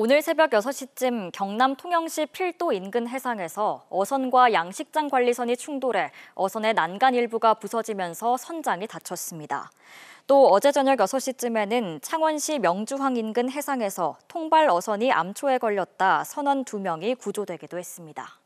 오늘 새벽 6시쯤 경남 통영시 필도 인근 해상에서 어선과 양식장 관리선이 충돌해 어선의 난간 일부가 부서지면서 선장이 다쳤습니다. 또 어제 저녁 6시쯤에는 창원시 명주항 인근 해상에서 통발 어선이 암초에 걸렸다 선원 2명이 구조되기도 했습니다.